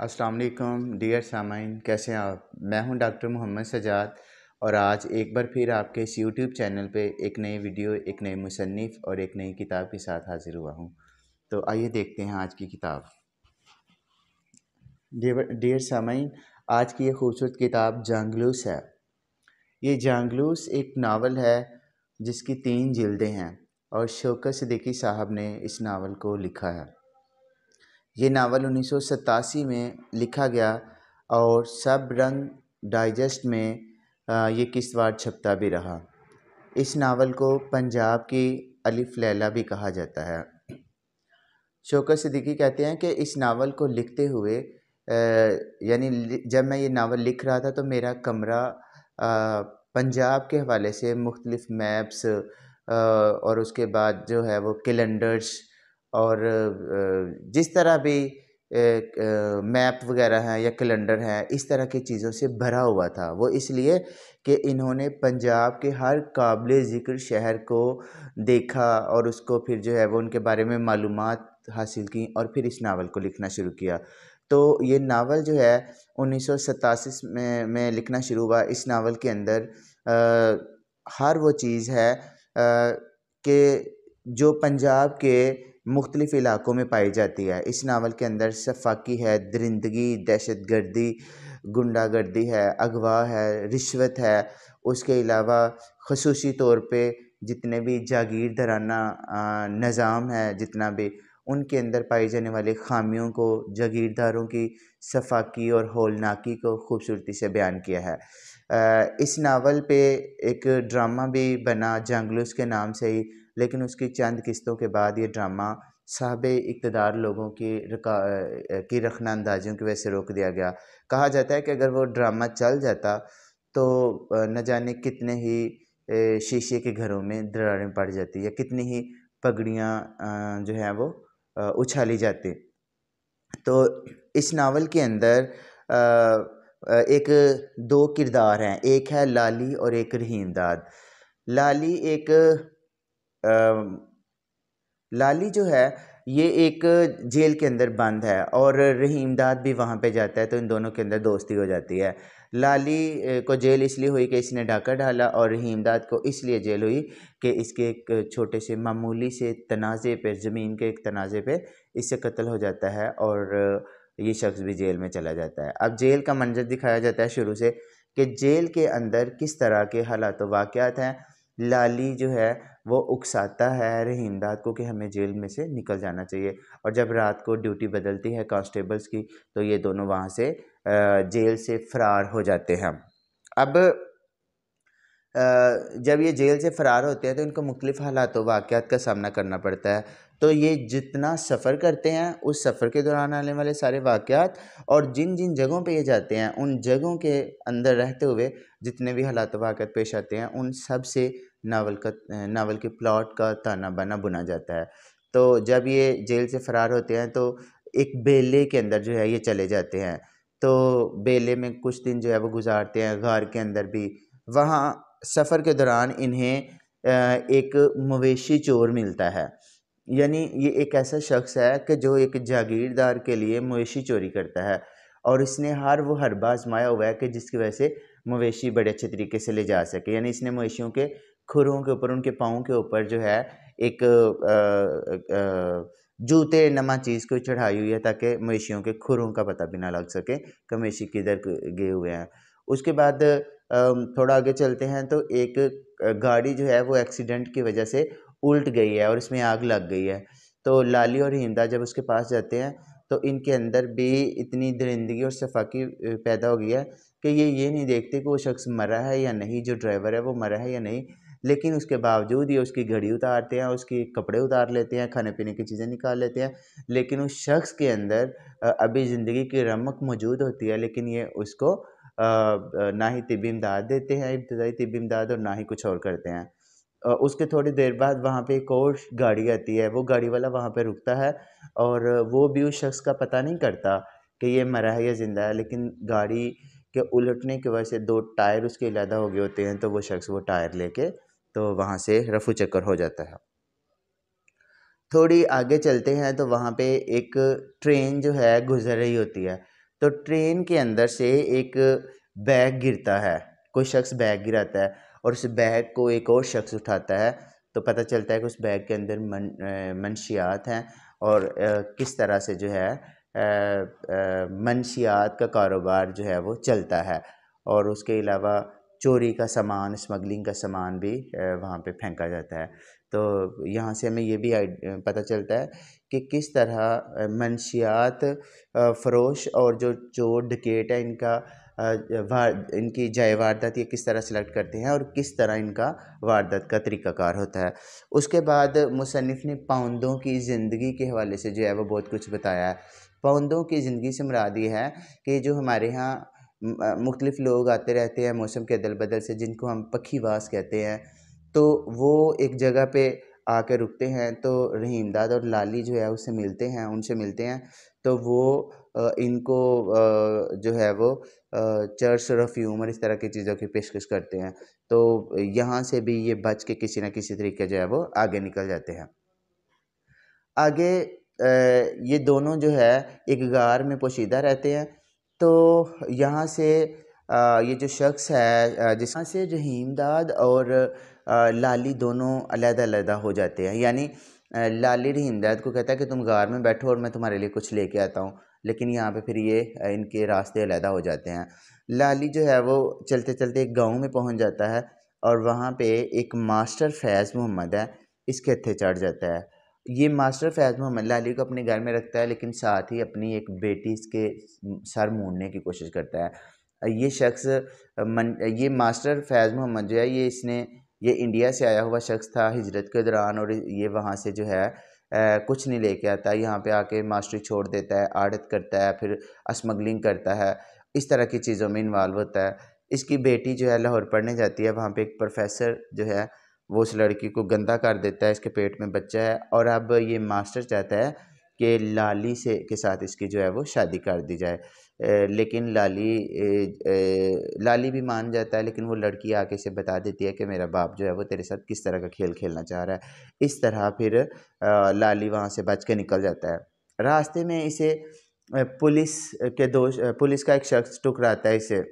अस्सलाम वालेकुम डियर सामाइन कैसे हैं आप मैं हूं डॉक्टर मोहम्मद सजाद और आज एक बार फिर आपके इस यूट्यूब चैनल पे एक नई वीडियो एक नए मुसनफ़ और एक नई किताब के साथ हाज़िर हुआ हूं तो आइए देखते हैं आज की किताब डियर सामाइन आज की ये खूबसूरत किताब जंगलूस है ये जंगलूस एक नावल है जिसकी तीन जल्दें हैं और शोकर सिद्दीकी साहब ने इस नावल को लिखा है ये नावल उन्नीस सौ सतासी में लिखा गया और सब रंग डाइजेस्ट में ये किश्तवाड़ छपता भी रहा इस नावल को पंजाब की अलिफ लैला भी कहा जाता है शोकत सिद्दीकी कहते हैं कि इस नावल को लिखते हुए यानी जब मैं ये नावल लिख रहा था तो मेरा कमरा पंजाब के हवाले से मुख्तलिफ़ मैप्स और उसके बाद जो है वो कैलेंडर्स और जिस तरह भी मैप वगैरह हैं या कैलेंडर हैं इस तरह की चीज़ों से भरा हुआ था वो इसलिए कि इन्होंने पंजाब के हर काबिल ज़िक्र शहर को देखा और उसको फिर जो है वो उनके बारे में मालूम हासिल की और फिर इस नावल को लिखना शुरू किया तो ये नावल जो है उन्नीस में में लिखना शुरू हुआ इस नावल के अंदर आ, हर वो चीज़ है कि जो पंजाब के मुख्तलिफ़ इलाक़ों में पाई जाती है इस नावल के अंदर शफ़ाक़ी है दरिंदगी दहशत गर्दी गुंडागर्दी है अगवा है रिश्वत है उसके अलावा खसूसी तौर पर जितने भी जागीरदाराना निज़ाम है जितना भी उनके अंदर पाई जाने वाली ख़ामियों को जागीरदारों की शफाकी और होलनाकी को खूबसूरती से बयान किया है इस नावल पे एक ड्रामा भी बना जंगलूस के नाम से ही लेकिन उसकी चंद किस्तों के बाद ये ड्रामा साहब इकतदार लोगों की रका की रखना अंदाजियों की वजह से रोक दिया गया कहा जाता है कि अगर वो ड्रामा चल जाता तो न जाने कितने ही शीशे के घरों में दरारें पड़ जाती या कितनी ही पगड़ियाँ जो हैं वो उछाली जाती तो इस नावल के अंदर एक दो किरदार हैं एक है लाली और एक रहीमदाद लाली एक लाली जो है ये एक जेल के अंदर बंद है और रहीमदाद भी वहाँ पे जाता है तो इन दोनों के अंदर दोस्ती हो जाती है लाली को जेल इसलिए हुई कि इसने डाका डाला और रहीमदाद को इसलिए जेल हुई कि इसके एक छोटे से मामूली से तनाज़े पे ज़मीन के एक तनाज़े पे इससे कत्ल हो जाता है और ये शख्स भी जेल में चला जाता है अब जेल का मंजर दिखाया जाता है शुरू से कि जेल के अंदर किस तरह के हालात वाक़ात हैं लाली जो है वो उकसाता है रहीमदाद को कि हमें जेल में से निकल जाना चाहिए और जब रात को ड्यूटी बदलती है कांस्टेबल्स की तो ये दोनों वहाँ से जेल से फरार हो जाते हैं अब जब ये जेल से फ़रार होते हैं तो इनको मुख्तलिफ हालात वाक़ात का सामना करना पड़ता है तो ये जितना सफ़र करते हैं उस सफ़र के दौरान आने वाले सारे वाक़ात और जिन जिन जगहों पे ये जाते हैं उन जगहों के अंदर रहते हुए जितने भी हालात वाक़त पेश आते हैं उन सब से नावल का नावल के प्लॉट का ताना बाना बुना जाता है तो जब ये जेल से फ़रार होते हैं तो एक बेले के अंदर जो है ये चले जाते हैं तो बेले में कुछ दिन जो है वो गुजारते हैं घर के अंदर भी वहाँ सफ़र के दौरान इन्हें एक मवेशी चोर मिलता है यानी ये एक ऐसा शख्स है कि जो एक जागीरदार के लिए मवेशी चोरी करता है और इसने हर वो हरबा आजमाया हुआ है कि जिसकी वजह से मवेशी बड़े अच्छे तरीके से ले जा सके यानी इसने मवेशियों के खुरों के ऊपर उनके पाँव के ऊपर जो है एक आ, आ, जूते नमा चीज़ को चढ़ाई हुई है ताकि मवेशियों के खुरों का पता भी ना लग सके कि मवेशी किधर गए हुए हैं उसके बाद थोड़ा आगे चलते हैं तो एक गाड़ी जो है वो एक्सीडेंट की वजह से उल्ट गई है और इसमें आग लग गई है तो लाली और हिंदा जब उसके पास जाते हैं तो इनके अंदर भी इतनी दरिंदगी और सफाकी पैदा हो गई है कि ये ये नहीं देखते कि वो शख्स मरा है या नहीं जो ड्राइवर है वो मरा है या नहीं लेकिन उसके बावजूद ये उसकी घड़ी उतारते हैं उसके कपड़े उतार लेते हैं खाने पीने की चीज़ें निकाल लेते हैं लेकिन उस शख्स के अंदर अभी ज़िंदगी की रमक मौजूद होती है लेकिन ये उसको ना ही तिबी इमदाद देते हैं इब्तदाई तिबी इमदाद और ना ही कुछ और करते हैं उसके थोड़ी देर बाद वहाँ पे एक और गाड़ी आती है वो गाड़ी वाला वहाँ पे रुकता है और वो भी उस शख्स का पता नहीं करता कि ये मरा है या ज़िंदा है लेकिन गाड़ी के उलटने की वजह से दो टायर उसके अलहदा हो गए होते हैं तो वो शख्स वो टायर लेके तो वहाँ से रफू चक्कर हो जाता है थोड़ी आगे चलते हैं तो वहाँ पे एक ट्रेन जो है गुजर रही होती है तो ट्रेन के अंदर से एक बैग गिरता है कोई शख्स बैग गिराता है और उस बैग को एक और शख्स उठाता है तो पता चलता है कि उस बैग के अंदर मन मनशियात हैं और किस तरह से जो है मनशियात का कारोबार जो है वो चलता है और उसके अलावा चोरी का सामान स्मगलिंग का सामान भी वहाँ पे फेंका जाता है तो यहाँ से हमें ये भी पता चलता है कि किस तरह मनशियात फरोश और जो चोर डकेट है इनका इनकी जय वारदात ये किस तरह सेलेक्ट करते हैं और किस तरह इनका वारदात का तरीक़ाकार होता है उसके बाद मुसनफ़ ने पाउंदों की ज़िंदगी के हवाले से जो है वो बहुत कुछ बताया है पौधों की ज़िंदगी से मुराद ये है कि जो हमारे यहाँ मुख्तलिफ़ लोग आते रहते हैं मौसम के अदल बदल से जिनको हम पखीवास कहते हैं तो वो एक जगह पे आकर रुकते हैं तो रहीमदाद और लाली जो है उससे मिलते हैं उनसे मिलते हैं तो वो इनको जो है वो चर्च रफ्यूम और इस तरह की चीज़ों की पेशकश करते हैं तो यहाँ से भी ये बच के किसी न किसी तरीके जो है वो आगे निकल जाते हैं आगे ये दोनों जो है एक गार में पोशीदा रहते हैं तो यहाँ से ये जो शख्स है जिस से रहीमदाद और लाली दोनों अलहदा हो जाते हैं यानी लाली रहीमदाद को कहता है कि तुम गार में बैठो और मैं तुम्हारे लिए कुछ लेके आता हूँ लेकिन यहाँ पे फिर ये इनके रास्ते अलहदा हो जाते हैं लाली जो है वो चलते चलते एक गाँव में पहुँच जाता है और वहाँ पर एक मास्टर फैज़ मोहम्मद है इसके हथे चढ़ जाता है ये मास्टर फैज़ मोहम्मद लाली को अपने घर में रखता है लेकिन साथ ही अपनी एक बेटी के सर मोड़ने की कोशिश करता है ये शख्स मन ये मास्टर फैज़ मोहम्मद जो है ये इसने ये इंडिया से आया हुआ शख्स था हिजरत के दौरान और ये वहाँ से जो है आ, कुछ नहीं लेके आता यहाँ पे आके मास्टरी छोड़ देता है आड़त करता है फिर स्मगलिंग करता है इस तरह की चीज़ों में इन्वॉल्व होता है इसकी बेटी जो है लाहौर पढ़ने जाती है वहाँ पे एक प्रोफेसर जो है वो उस लड़की को गंदा कर देता है इसके पेट में बच्चा है और अब ये मास्टर चाहता है कि लाली से के साथ इसकी जो है वो शादी कर दी जाए लेकिन लाली लाली भी मान जाता है लेकिन वो लड़की आके से बता देती है कि मेरा बाप जो है वो तेरे साथ किस तरह का खेल खेलना चाह रहा है इस तरह फिर लाली वहाँ से बच के निकल जाता है रास्ते में इसे पुलिस के दोष पुलिस का एक शख्स टुकराता है इसे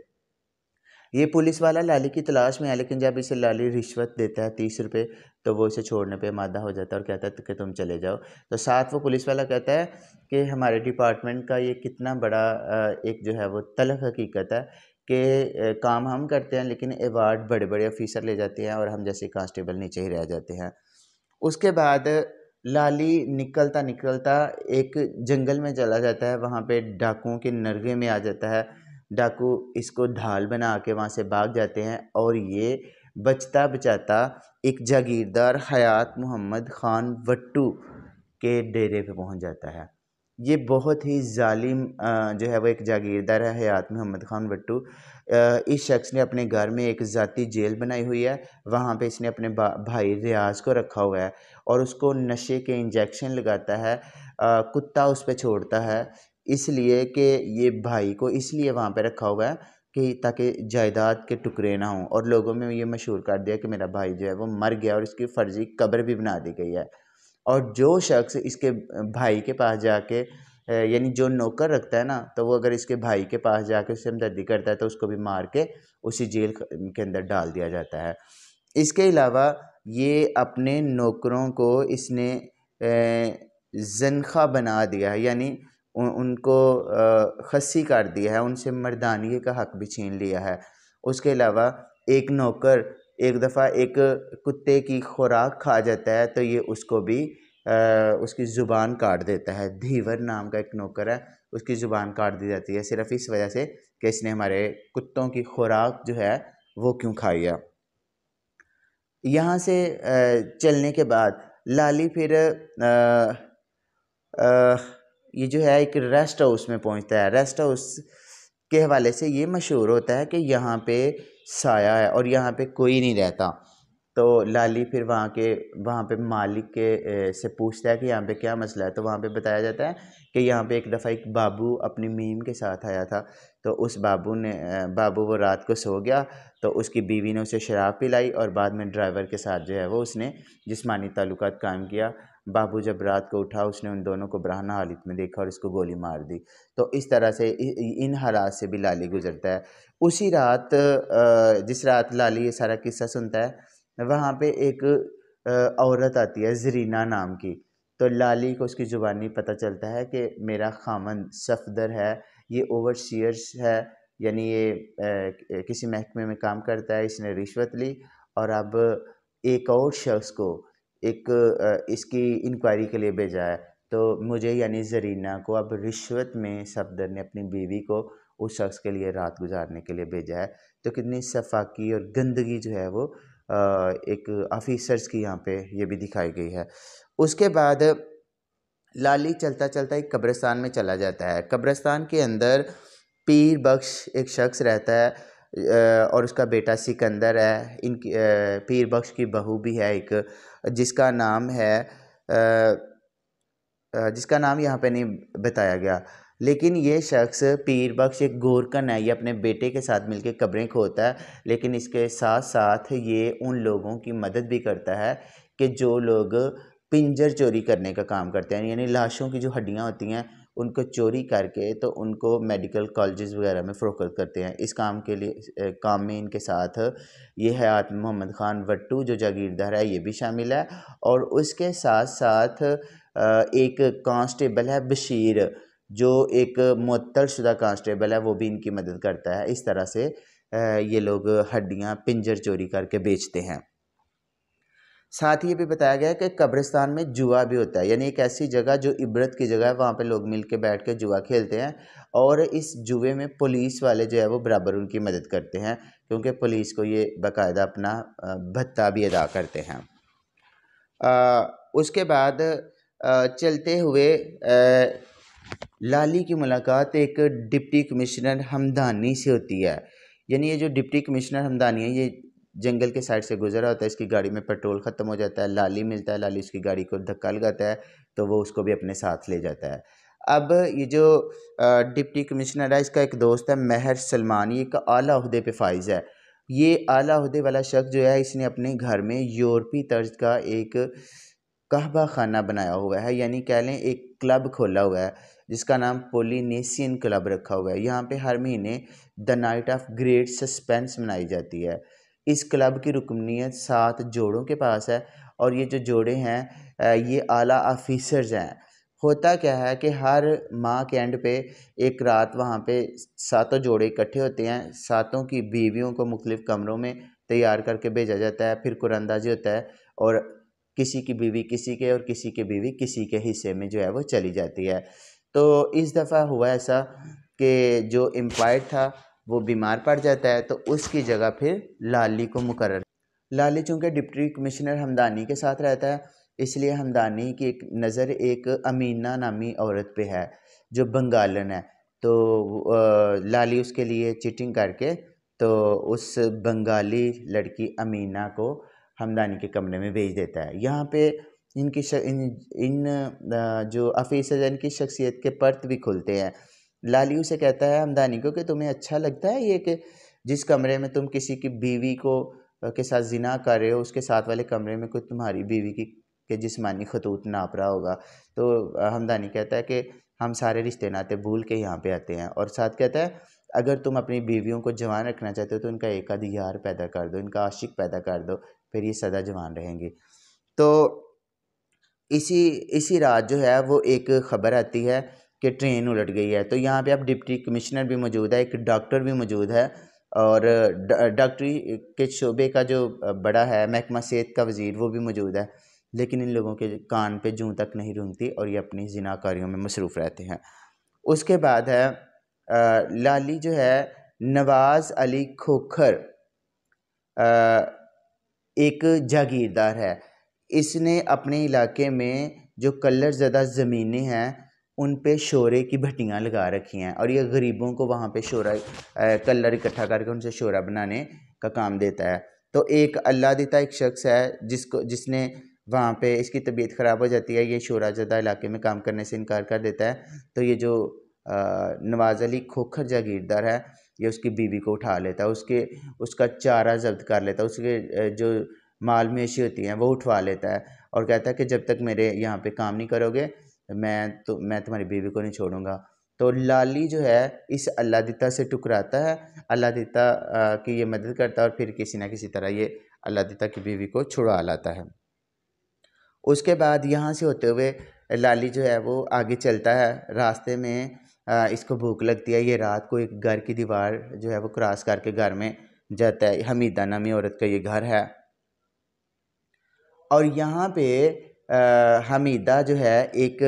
ये पुलिस वाला लाली की तलाश में आया लेकिन जब इसे लाली रिश्वत देता है तीस रुपये तो वो इसे छोड़ने पे मादा हो जाता है और कहता है कि तुम चले जाओ तो साथ वो पुलिस वाला कहता है कि हमारे डिपार्टमेंट का ये कितना बड़ा एक जो है वो तलख हकीकत है कि काम हम करते हैं लेकिन एवार्ड बड़े बड़े ऑफिसर ले जाते हैं और हम जैसे कांस्टेबल नीचे ही रह जाते हैं उसके बाद लाली निकलता निकलता एक जंगल में चला जाता है वहाँ पे डाकुओं के नरगे में आ जाता है डाकू इसको ढाल बना के वहाँ से भाग जाते हैं और ये बचता बचाता एक जागीरदार हयात मोहम्मद ख़ान वट्टू के डेरे पे पहुँच जाता है ये बहुत ही जालिम जो है वो एक जागीरदार है हयात मोहम्मद ख़ान भट्टू इस शख्स ने अपने घर में एक ज़ाती जेल बनाई हुई है वहाँ पे इसने अपने भाई रियाज को रखा हुआ है और उसको नशे के इंजेक्शन लगाता है कुत्ता उस पर छोड़ता है इसलिए कि ये भाई को इसलिए वहाँ पे रखा हुआ है कि ताकि जायदाद के टुकड़े ना हों और लोगों में ये मशहूर कर दिया कि मेरा भाई जो है वो मर गया और इसकी फर्जी कब्र भी बना दी गई है और जो शख्स इसके भाई के पास जाके यानी जो नौकर रखता है ना तो वो अगर इसके भाई के पास जाके उससे हमदर्दी करता है तो उसको भी मार के उसी जेल के अंदर डाल दिया जाता है इसके अलावा ये अपने नौकरों को इसने जनखा बना दिया है यानी उनको खसी कर दिया है उनसे मर्दानगी का हक भी छीन लिया है उसके अलावा एक नौकर एक दफ़ा एक कुत्ते की खुराक खा जाता है तो ये उसको भी उसकी ज़ुबान काट देता है धीवर नाम का एक नौकर है उसकी ज़ुबान काट दी जाती है सिर्फ इस वजह से कि इसने हमारे कुत्तों की खुराक जो है वो क्यों खाई है यहाँ से चलने के बाद लाली फिर आ, आ, ये जो है एक रेस्ट हाउस में पहुंचता है रेस्ट हाउस के हवाले से ये मशहूर होता है कि यहाँ पे साया है और यहाँ पे कोई नहीं रहता तो लाली फिर वहाँ के वहाँ पे मालिक के से पूछता है कि यहाँ पे क्या मसला है तो वहाँ पे बताया जाता है कि यहाँ पे एक दफ़ा एक बाबू अपनी मीम के साथ आया था तो उस बाबू ने बाबू वो रात को सो गया तो उसकी बीवी ने उसे शराब पिलाई और बाद में ड्राइवर के साथ जो है वो उसने जिसमानी ताल्लुक कायम किया बाबू जब रात को उठा उसने उन दोनों को ब्राह्मण हालत में देखा और इसको गोली मार दी तो इस तरह से इन हालात से भी लाली गुजरता है उसी रात जिस रात लाली ये सारा किस्सा सुनता है वहाँ पे एक औरत आती है जरीना नाम की तो लाली को उसकी ज़ुबानी पता चलता है कि मेरा खामन सफदर है ये ओवर है यानी ये किसी महकमे में काम करता है इसने रिश्वत ली और अब एक और शख्स को एक इसकी इंक्वायरी के लिए भेजा है तो मुझे यानी जरीना को अब रिश्वत में सफदर ने अपनी बीवी को उस शख्स के लिए रात गुजारने के लिए भेजा है तो कितनी सफाकी और गंदगी जो है वो एक ऑफिसर्स की यहाँ पे ये भी दिखाई गई है उसके बाद लाली चलता चलता एक कब्रस्तान में चला जाता है कब्रस्तान के अंदर पीर बख्श एक शख्स रहता है और उसका बेटा सिकंदर है इनकी पीर बख्श की बहू भी है एक जिसका नाम है जिसका नाम यहाँ पे नहीं बताया गया लेकिन ये शख्स पीर बख्श एक गोरकन है ये अपने बेटे के साथ मिलके कब्रें खोता है लेकिन इसके साथ साथ ये उन लोगों की मदद भी करता है कि जो लोग पिंजर चोरी करने का काम करते हैं यानी लाशों की जो हड्डियाँ होती हैं उनको चोरी करके तो उनको मेडिकल कॉलेजेस वगैरह में फ़रोख्त करते हैं इस काम के लिए काम में इनके साथ ये हयात मोहम्मद ख़ान वट्टू जो जागीरदार है ये भी शामिल है और उसके साथ साथ एक कांस्टेबल है बशीर जो एक मअतर शुदा कांस्टेबल है वो भी इनकी मदद करता है इस तरह से ये लोग हड्डियाँ पिंजर चोरी करके बेचते हैं साथ ही ये भी बताया गया है कि कब्रिस्तान में जुआ भी होता है यानी एक ऐसी जगह जो इबरत की जगह है वहाँ पे लोग मिल के बैठ के जुआ खेलते हैं और इस जुए में पुलिस वाले जो है वो बराबर उनकी मदद करते हैं क्योंकि पुलिस को ये बाकायदा अपना भत्ता भी अदा करते हैं आ, उसके बाद चलते हुए आ, लाली की मुलाकात एक डिप्टी कमिश्नर हमदानी से होती है यानी ये जो डिप्टी कमिश्नर हमदानी है ये जंगल के साइड से गुजरा होता है इसकी गाड़ी में पेट्रोल ख़त्म हो जाता है लाली मिलता है लाली उसकी गाड़ी को धक्का लगाता है तो वो उसको भी अपने साथ ले जाता है अब ये जो डिप्टी कमिश्नर है इसका एक दोस्त है महर सलमान ये एक अली अहदे पे फाइज है ये अली अहदे वाला शख्स जो है इसने अपने घर में यूरोपी तर्ज का एक कहबा खाना बनाया हुआ है यानी कह लें एक क्लब खोला हुआ है जिसका नाम पोलिनेशियन क्लब रखा हुआ है यहाँ पे हर महीने the night of great suspense मनाई जाती है इस क्लब की रुकनीत सात जोड़ों के पास है और ये जो जोड़े हैं ये आला आफिसर्स हैं होता क्या है कि हर माह के एंड पे एक रात वहाँ पे सातों जोड़े इकट्ठे होते हैं सातों की बीवियों को मुख्तफ कमरों में तैयार करके भेजा जाता है फिर कुरानंदाज़ी होता है और किसी की बीवी किसी के और किसी की बीवी किसी के हिस्से में जो है वो चली जाती है तो इस दफ़ा हुआ ऐसा कि जो एम्पायर था वो बीमार पड़ जाता है तो उसकी जगह फिर लाली को मुकर लाली चूँकि डिप्टी कमिश्नर हमदानी के साथ रहता है इसलिए हमदानी की एक नज़र एक अमीना नामी औरत पे है जो बंगालन है तो लाली उसके लिए चीटिंग करके तो उस बंगाली लड़की अमीना को हमदानी के कमरे में भेज देता है यहाँ पे इनकी श, इन इन जो अफीसर इनकी शख्सियत के पर्त भी खुलते हैं लाली से कहता है हमदानी को कि तुम्हें अच्छा लगता है ये कि जिस कमरे में तुम किसी की बीवी को के साथ जिना कर रहे हो उसके साथ वाले कमरे में कोई तुम्हारी बीवी की के जिसमानी खतूत नाप रहा होगा तो हमदानी कहता है कि हम सारे रिश्ते नाते भूल के यहाँ पे आते हैं और साथ कहता है अगर तुम अपनी बीवियों को जवान रखना चाहते हो तो उनका एक आध यार पैदा कर दो इनका आशिक पैदा कर दो फिर ये सदा जवान रहेंगे तो इसी इसी रात जो है वो एक ख़बर आती है कि ट्रेन उलट गई है तो यहाँ पे आप डिप्टी कमिश्नर भी मौजूद है एक डॉक्टर भी मौजूद है और डॉक्टरी के शोबे का जो बड़ा है महकमा सेहत का वजीर वो भी मौजूद है लेकिन इन लोगों के कान पे जूं तक नहीं रूंगती और ये अपनी जिनाकारियों में मसरूफ़ रहते हैं उसके बाद है लाली जो है नवाज़ अली खोखर एक जागीरदार है इसने अपने इलाके में जो कलर ज़दा ज़मीनें हैं उन पे शोरे की भट्टियाँ लगा रखी हैं और ये गरीबों को वहाँ पे शोरा कलर इकट्ठा करके उनसे शोरा बनाने का काम देता है तो एक अल्लाह देता एक शख्स है जिसको जिसने वहाँ पे इसकी तबीयत ख़राब हो जाती है ये जदा इलाके में काम करने से इनकार कर देता है तो ये जो नवाज़ अली खोखर जागीरदार है ये उसकी बीवी को उठा लेता है उसके उसका चारा जब्त कर लेता है उसके जो माल मवेशी होती हैं वो उठवा लेता है और कहता है कि जब तक मेरे यहाँ पे काम नहीं करोगे मैं तो मैं तुम्हारी बीवी को नहीं छोड़ूंगा तो लाली जो है इस अल्लाह दिता से टुकराता है अल्लाह दिता की ये मदद करता है और फिर किसी ना किसी तरह ये अल्लाह दिता की बीवी को छुड़ा लाता है उसके बाद यहाँ से होते हुए लाली जो है वो आगे चलता है रास्ते में इसको भूख लगती है ये रात को एक घर की दीवार जो है वो क्रॉस करके घर में जाता है हमीदा नामी औरत का ये घर है और यहाँ पे हमीदा जो है एक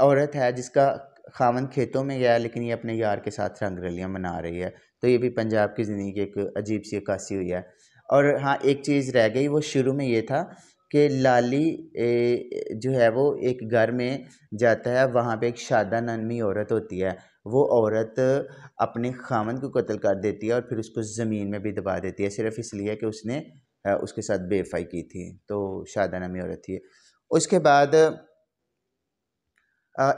औरत है जिसका खावन खेतों में गया लेकिन ये अपने यार के साथ रंग रलियाँ मना रही है तो ये भी पंजाब की ज़िंदगी की एक अजीब सी अक्सी हुई है और हाँ एक चीज़ रह गई वो शुरू में ये था कि लाली जो है वो एक घर में जाता है वहाँ पे एक शादा नन्मी औरत होती है वो औरत अपने खामन को कत्ल कर देती है और फिर उसको ज़मीन में भी दबा देती है सिर्फ इसलिए कि उसने उसके साथ बेफाई की थी तो शादा नामी औरत थी उसके बाद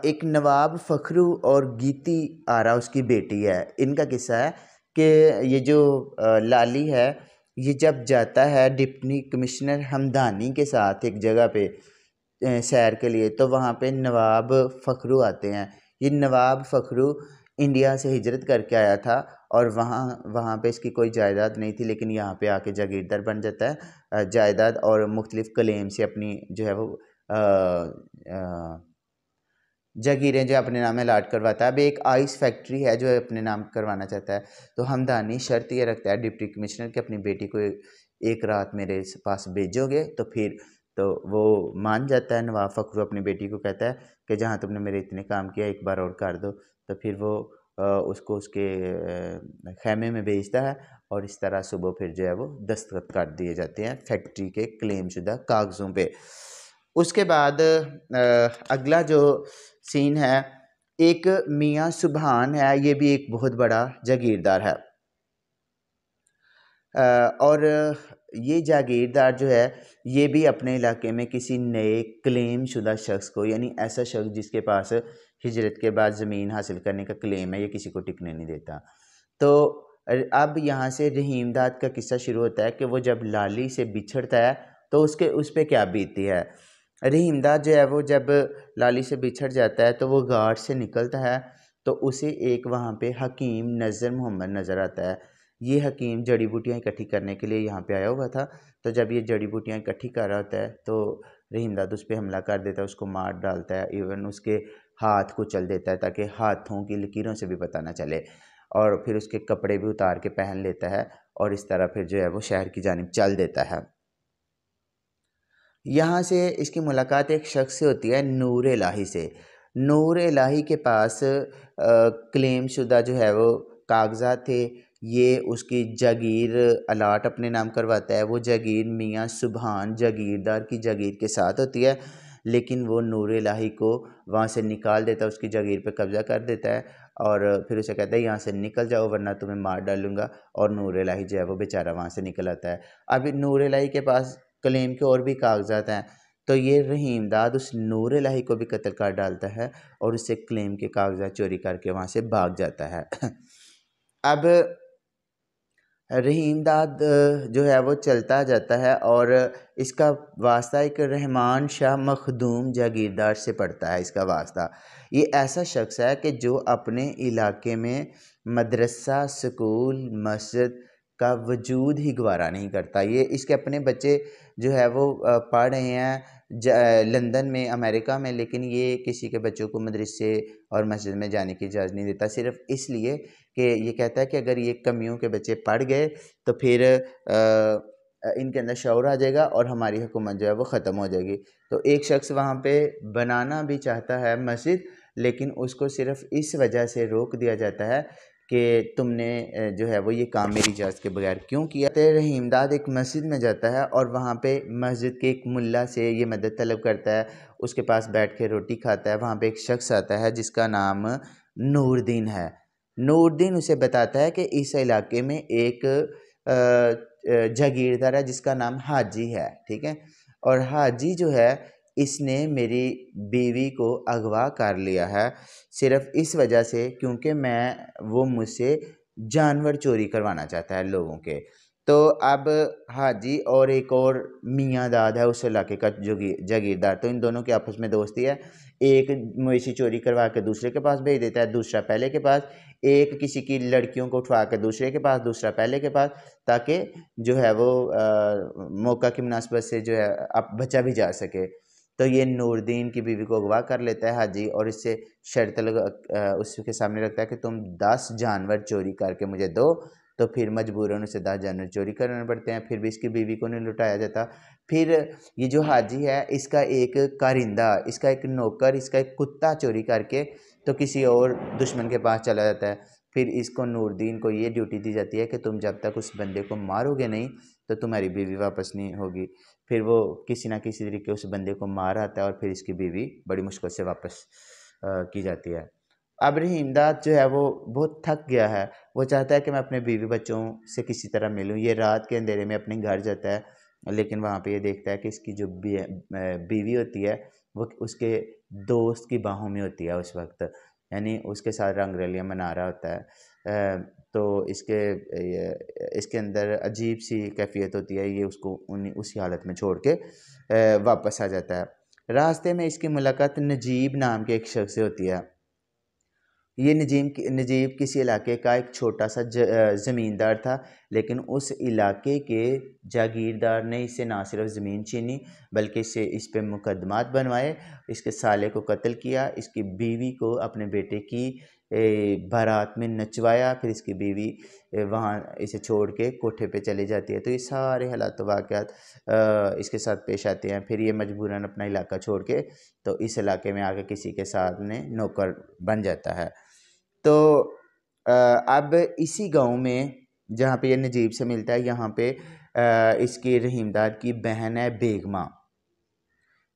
एक नवाब फ़खरू और गीती आरा उसकी बेटी है इनका किस्सा है कि ये जो लाली है ये जब जाता है डिप्टी कमिश्नर हमदानी के साथ एक जगह पे सैर के लिए तो वहाँ पे नवाब फ़खरू आते हैं ये नवाब फ़खरू इंडिया से हिजरत करके आया था और वहाँ वहाँ पे इसकी कोई जायदाद नहीं थी लेकिन यहाँ पे आके जागीरदार बन जाता है जायदाद और मुख्तलिफ़ क्लेम से अपनी जो है वो जगीरें जो अपने नाम अलाट करवाता है अब एक आइस फैक्ट्री है जो अपने नाम करवाना चाहता है तो हमदानी शर्त ये रखता है डिप्टी कमिश्नर कि अपनी बेटी को एक रात मेरे पास भेजोगे तो फिर तो वो मान जाता है नवाब फखरू अपनी बेटी को कहता है कि जहाँ तुमने मेरे इतने काम किया एक बार और कर दो तो फिर वो उसको उसके ख़ैमे में भेजता है और इस तरह सुबह फिर जो है वो दस्तखत कर दिए जाते हैं फैक्ट्री के क्लेम शुदा कागज़ों पे उसके बाद अगला जो सीन है एक मियाँ सुबहान है ये भी एक बहुत बड़ा जागीरदार है और ये जागीरदार जो है ये भी अपने इलाके में किसी नए क्लेम शुदा शख्स को यानी ऐसा शख्स जिसके पास हिजरत के बाद ज़मीन हासिल करने का क्लेम है ये किसी को टिकने नहीं देता तो अब यहाँ से रहीमदाद का किस्सा शुरू होता है कि वो जब लाली से बिछड़ता है तो उसके उस पर क्या बीतती है रहीमदाद जो है वो जब लाली से बिछड़ जाता है तो वो घाट से निकलता है तो उसे एक वहाँ पे हकीम नज़र मोहम्मद नज़र आता है ये हकीम जड़ी बूटियाँ इकट्ठी करने के लिए यहाँ पे आया हुआ था तो जब ये जड़ी बूटियाँ इकट्ठी कर रहा होता है तो रहीम उस पर हमला कर देता है उसको मार डालता है इवन उसके हाथ को चल देता है ताकि हाथों की लकीरों से भी पता ना चले और फिर उसके कपड़े भी उतार के पहन लेता है और इस तरह फिर जो है वो शहर की जानब चल देता है यहाँ से इसकी मुलाकात एक शख्स से होती है नूर लाही से नूर लाही के पास क्लेम शुदा जो है वो कागजात थे ये उसकी जागीर अलाट अपने नाम करवाता है वो जागीर मियाँ सुबहान जागीरदार की जागीर के साथ होती है लेकिन वो नूर लाही को वहाँ से निकाल देता है उसकी जागीर पे कब्ज़ा कर देता है और फिर उसे कहता है यहाँ से निकल जाओ वरना तुम्हें मार डालूंगा और नूर लाही जो है वो बेचारा वहाँ से निकल आता है अभी नूर लाही के पास क्लेम के और भी कागजात हैं तो ये रहीम दाद उस नूर लाही को भी कत्ल कर डालता है और उससे क्लेम के कागजात चोरी करके वहाँ से भाग जाता है अब रहीम दाद जो है वो चलता जाता है और इसका वास्ता एक रहमान शाह मखदूम जागीरदार से पड़ता है इसका वास्ता ये ऐसा शख्स है कि जो अपने इलाके में मदरसा स्कूल मस्जिद का वजूद ही गवारा नहीं करता ये इसके अपने बच्चे जो है वो पढ़ रहे हैं लंदन में अमेरिका में लेकिन ये किसी के बच्चों को मदरसे और मस्जिद में जाने की इजाज़त नहीं देता सिर्फ इसलिए कि ये कहता है कि अगर ये कमियों के बच्चे पढ़ गए तो फिर आ, इनके अंदर शौर आ जाएगा और हमारी हुकूमत जो है वो ख़त्म हो जाएगी तो एक शख्स वहाँ पर बनाना भी चाहता है मस्जिद लेकिन उसको सिर्फ इस वजह से रोक दिया जाता है कि तुमने जो है वो ये काम मेरी इजाज़त के बगैर क्यों किया रहीम इमदाद एक मस्जिद में जाता है और वहाँ पे मस्जिद के एक मुल्ला से ये मदद तलब करता है उसके पास बैठ के रोटी खाता है वहाँ पे एक शख्स आता है जिसका नाम नूरदीन है नूरदीन उसे बताता है कि इस इलाके में एक जागीरदार है जिसका नाम हाजी है ठीक है और हाजी जो है इसने मेरी बीवी को अगवा कर लिया है सिर्फ इस वजह से क्योंकि मैं वो मुझसे जानवर चोरी करवाना चाहता है लोगों के तो अब हाजी और एक और मियाँ दाद है उस इलाके का जागीरदार तो इन दोनों की आपस में दोस्ती है एक मवेशी चोरी करवा के दूसरे के पास भेज देता है दूसरा पहले के पास एक किसी की लड़कियों को उठवा के दूसरे के पास दूसरा पहले के पास ताकि जो है वो आ, मौका की मुनासबत से जो है आप बचा भी जा सके तो ये नूरदीन की बीवी को अगवा कर लेता है हाजी और इससे शर्त लग उसके सामने रखता है कि तुम दस जानवर चोरी करके मुझे दो तो फिर मजबूरन उसे दस जानवर चोरी करने पड़ते हैं फिर भी इसकी बीवी को नहीं लुटाया जाता फिर ये जो हाजी है इसका एक कारिंदा इसका एक नौकर इसका एक कुत्ता चोरी करके तो किसी और दुश्मन के पास चला जाता है फिर इसको नूरदीन को ये ड्यूटी दी जाती है कि तुम जब तक उस बंदे को मारोगे नहीं तो तुम्हारी बीवी वापस नहीं होगी फिर वो किसी ना किसी तरीके उस बंदे को मार आता है और फिर इसकी बीवी बड़ी मुश्किल से वापस की जाती है अबरी इमदाद जो है वो बहुत थक गया है वो चाहता है कि मैं अपने बीवी बच्चों से किसी तरह मिलूं ये रात के अंधेरे में अपने घर जाता है लेकिन वहाँ पे ये देखता है कि इसकी जो बीवी होती है वो उसके दोस्त की बाहों में होती है उस वक्त यानी उसके साथ रंग रैलियाँ मना रहा होता है तो इसके इसके अंदर अजीब सी कैफियत होती है ये उसको उन उसी हालत में छोड़ के वापस आ जाता है रास्ते में इसकी मुलाकात नजीब नाम के एक शख्स से होती है ये नजीब नजीब किसी इलाके का एक छोटा सा ज़मींदार था लेकिन उस इलाके के जागीरदार ने इसे ना सिर्फ ज़मीन छीनी बल्कि इसे इस पर मुकदमात बनवाए इसके साले को कत्ल किया इसकी बीवी को अपने बेटे की बारात में नचवाया फिर इसकी बीवी वहाँ इसे छोड़ के कोठे पे चली जाती है तो ये सारे हालात वाक़ात इसके साथ पेश आते हैं फिर ये मजबूरन अपना इलाका छोड़ के तो इस इलाके में आकर किसी के साथ में नौकर बन जाता है तो अब इसी गांव में जहाँ पे ये नजीब से मिलता है यहाँ पे इसकी रहीमदार की बहन है बेगमा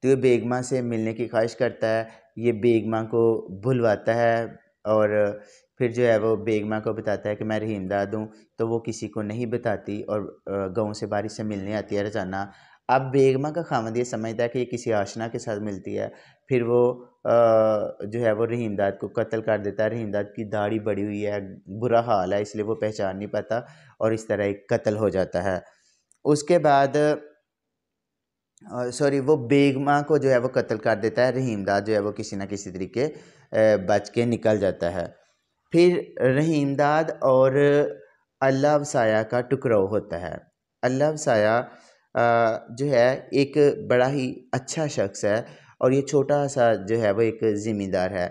तो ये बेगमा से मिलने की ख्वाहिश करता है ये बेगमा को बुलवाता है और फिर जो है वो बेगमा को बताता है कि मैं रहीम दाद हूँ तो वो किसी को नहीं बताती और गाँव से बारिश से मिलने आती है रोज़ाना अब बेगमा का खामद ये समझता है कि ये किसी आशना के साथ मिलती है फिर वो जो है वो रहीम दाद को कत्ल कर देता है रहीम दाद की दाढ़ी बड़ी हुई है बुरा हाल है इसलिए वो पहचान नहीं पाता और इस तरह एक कत्ल हो जाता है उसके बाद सॉरी वो बेगमा को जो है वो कत्ल कर देता है रहीम दाद जो है वो किसी ना किसी तरीके बच के निकल जाता है फिर रहीमदाद और अल्लाह साया का टुकड़ा होता है अल्लाह साया जो है एक बड़ा ही अच्छा शख्स है और ये छोटा सा जो है वो एक ज़िम्मेदार है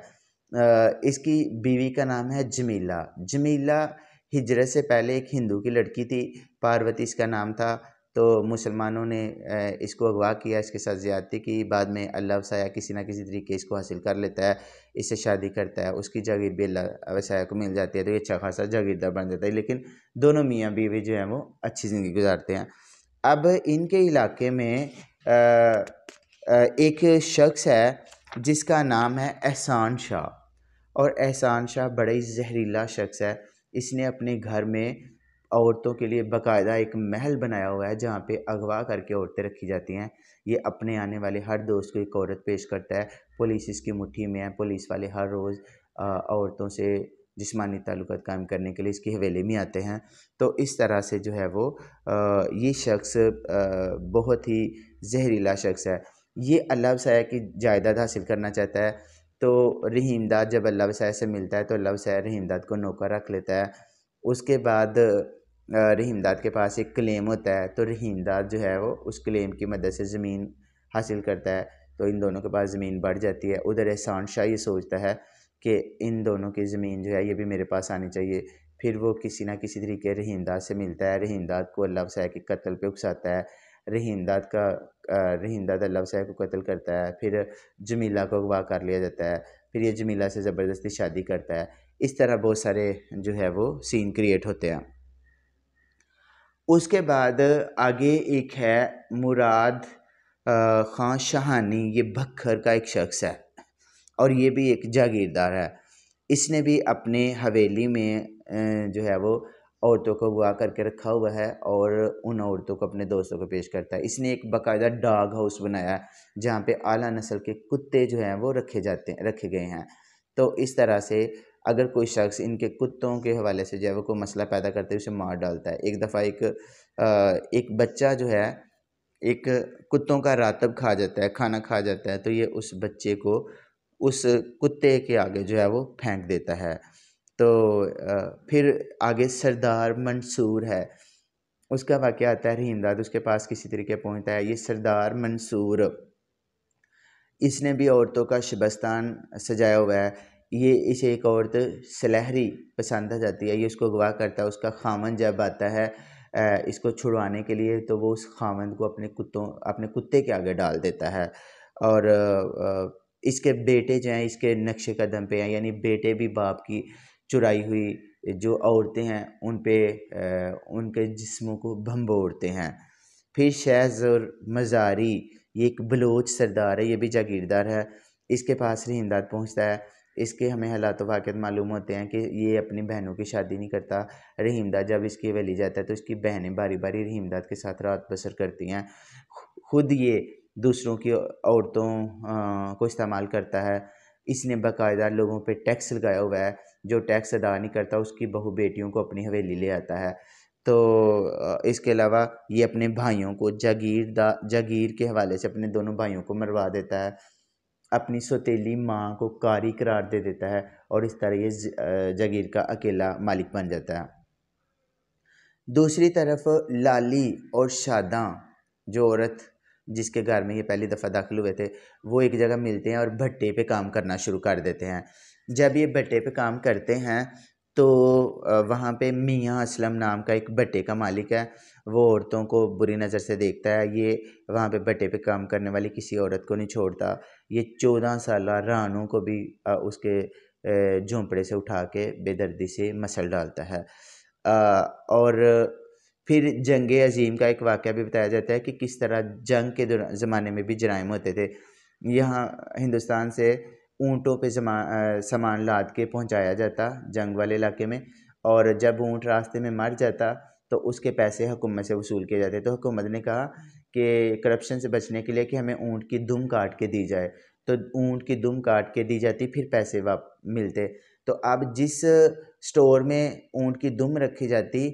इसकी बीवी का नाम है जमीला जमीला हिजरत से पहले एक हिंदू की लड़की थी पार्वती इसका नाम था तो मुसलमानों ने इसको अगवा किया इसके साथ ज़्यादती की बाद में अल्लाह वसाया किसी ना किसी तरीके इसको हासिल कर लेता है इससे शादी करता है उसकी जागीर भी अल्लाह व्यवसाय को मिल जाती है तो ये अच्छा खासा जागीरदार बन जाता है लेकिन दोनों मियाँ बीवी जो हैं वो अच्छी ज़िंदगी गुजारते हैं अब इनके इलाके में एक शख्स है जिसका नाम है एहसान शाह और एहसान शाह बड़ा ही जहरीला शख्स है इसने अपने घर में औरतों के लिए बाकायदा एक महल बनाया हुआ है जहाँ पे अगवा करके औरतें रखी जाती हैं ये अपने आने वाले हर दोस्त को एक औरत पेश करता है पुलिस इसकी मुट्ठी में है पुलिस वाले हर रोज़ औरतों से जिसमानी ताल्लुक कायम करने के लिए इसकी हवेली में आते हैं तो इस तरह से जो है वो ये शख्स बहुत ही जहरीला शख्स है ये अल्लाह वसाया की जायदाद हासिल करना चाहता है तो रहीमदाद जब अल्लाह वसाया से मिलता है तो अल्लाह वसाया रहीमदाद को नौकर रख लेता है उसके बाद रहीमदाद के पास एक क्लेम होता है तो रहीमदाद जो है वो उस क्लेम की मदद से ज़मीन हासिल करता है तो इन दोनों के पास ज़मीन बढ़ जाती है उधर एहसान शाह ये सोचता है कि इन दोनों की ज़मीन जो है ये भी मेरे पास आनी चाहिए फिर वो किसी ना किसी तरीके रहीमदाद से मिलता है रहीमदाद को अल्लाह वसाह के कत्ल पर उकसाता है रहीमदाद का रहीमदाद अल्लाह वसाह को कत्ल करता है फिर जमीला को अगवा कर लिया जाता है फिर ये जमीला से ज़बरदस्ती शादी करता है इस तरह बहुत सारे जो है वो सीन क्रिएट होते हैं उसके बाद आगे एक है मुराद ख़ान शाहानी ये भक्खर का एक शख्स है और ये भी एक जागीरदार है इसने भी अपने हवेली में जो है वो औरतों को बुआ करके रखा हुआ है और उन औरतों को अपने दोस्तों को पेश करता है इसने एक बाकायदा डॉग हाउस बनाया है जहाँ पे आला नस्ल के कुत्ते जो हैं वो रखे जाते हैं रखे गए हैं तो इस तरह से अगर कोई शख्स इनके कुत्तों के हवाले से जो है वो कोई मसला पैदा करते हुए उसे मार डालता है एक दफ़ा एक एक बच्चा जो है एक कुत्तों का रातब खा जाता है खाना खा जाता है तो ये उस बच्चे को उस कुत्ते के आगे जो है वो फेंक देता है तो फिर आगे सरदार मंसूर है उसका वाक्य आता है रहीमदाद उसके पास किसी तरीके पहुंचता है ये सरदार मंसूर इसने भी औरतों का शबस्तान सजाया हुआ है ये इसे एक औरत सलहरी पसंद आ जाती है ये उसको अगवा करता है उसका खामन जब आता है इसको छुड़वाने के लिए तो वो उस खामन को अपने कुत्तों अपने कुत्ते के आगे डाल देता है और इसके बेटे जो हैं इसके नक्शे कदम पे हैं यानी बेटे भी बाप की चुराई हुई जो औरतें हैं उन पे उनके जिस्मों को भम्बोड़ते हैं फिर और मज़ारी ये एक बलोच सरदार है ये भी जागीरदार है इसके पास रिंदात पहुँचता है इसके हमें हालात वाक़ मालूम होते हैं कि ये अपनी बहनों की शादी नहीं करता रहीमदाद जब इसके वली जाता है तो इसकी बहनें बारी बारी रहीमदाद के साथ रात बसर करती हैं खुद ये दूसरों की औरतों को इस्तेमाल करता है इसने बाकायदा लोगों पे टैक्स लगाया हुआ है जो टैक्स अदा नहीं करता उसकी बहू बेटियों को अपनी हवेली ले आता है तो इसके अलावा ये अपने भाइयों को जागीरदार जागीर के हवाले से अपने दोनों भाइयों को मरवा देता है अपनी सौतीली माँ को कारी करार दे देता है और इस तरह ये जागीर का अकेला मालिक बन जाता है दूसरी तरफ लाली और शादा जो औरत जिसके घर में ये पहली दफ़ा दाखिल हुए थे वो एक जगह मिलते हैं और भट्टे पे काम करना शुरू कर देते हैं जब ये भट्टे पे काम करते हैं तो वहाँ पे मियाँ असलम नाम का एक बट्टे का मालिक है वो औरतों को बुरी नज़र से देखता है ये वहाँ पे बट्टे पे काम करने वाली किसी औरत को नहीं छोड़ता ये चौदह साल रानू को भी उसके झोंपड़े से उठा के बेदर्दी से मसल डालता है और फिर जंग अजीम का एक वाक़ भी बताया जाता है कि किस तरह जंग के ज़माने में भी जराइम होते थे यहाँ हिंदुस्तान से ऊँटों पे सामान लाद के पहुँचाया जाता जंग वाले इलाके में और जब ऊँट रास्ते में मर जाता तो उसके पैसे हुकूमत से वसूल किए जाते तो हुकूमत ने कहा कि करप्शन से बचने के लिए कि हमें ऊँट की दुम काट के दी जाए तो ऊँट की दुम काट के दी जाती फिर पैसे वाप मिलते तो अब जिस स्टोर में ऊँट की दुम रखी जाती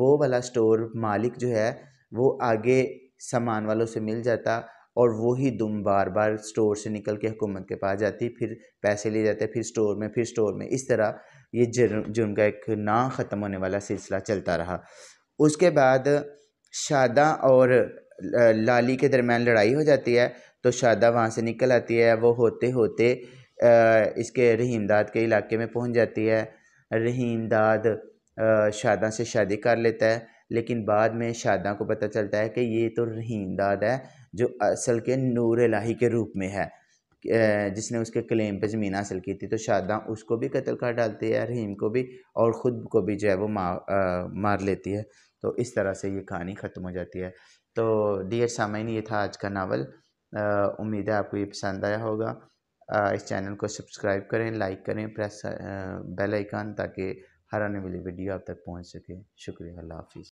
वो वाला स्टोर मालिक जो है वो आगे सामान वालों से मिल जाता और वही दुम बार बार स्टोर से निकल के हुकूमत के पास जाती फिर पैसे ले जाते फिर स्टोर में फिर स्टोर में इस तरह ये जुर्म जुर्म का एक ना ख़त्म होने वाला सिलसिला चलता रहा उसके बाद शादा और लाली के दरमियान लड़ाई हो जाती है तो शादा वहाँ से निकल आती है वो होते होते इसके रहीमदाद के इलाके में पहुँच जाती है रहीमदाद शादा से शादी कर लेता है लेकिन बाद में शादा को पता चलता है कि ये तो रहीमदाद है जो असल के नूर लाही के रूप में है जिसने उसके क्लेम पे ज़मीन हासिल की थी तो शादा उसको भी कत्ल कर डालती है रहीम को भी और ख़ुद को भी जो है वो मार मार लेती है तो इस तरह से ये कहानी ख़त्म हो जाती है तो डियर सामाइन ये था आज का नावल उम्मीद है आपको ये पसंद आया होगा आ, इस चैनल को सब्सक्राइब करें लाइक करें प्रेस आ, बेल आइकन ताकि हर आने वाली वीडियो आप तक पहुंच सके शुक्रिया अल्लाह हाफिज़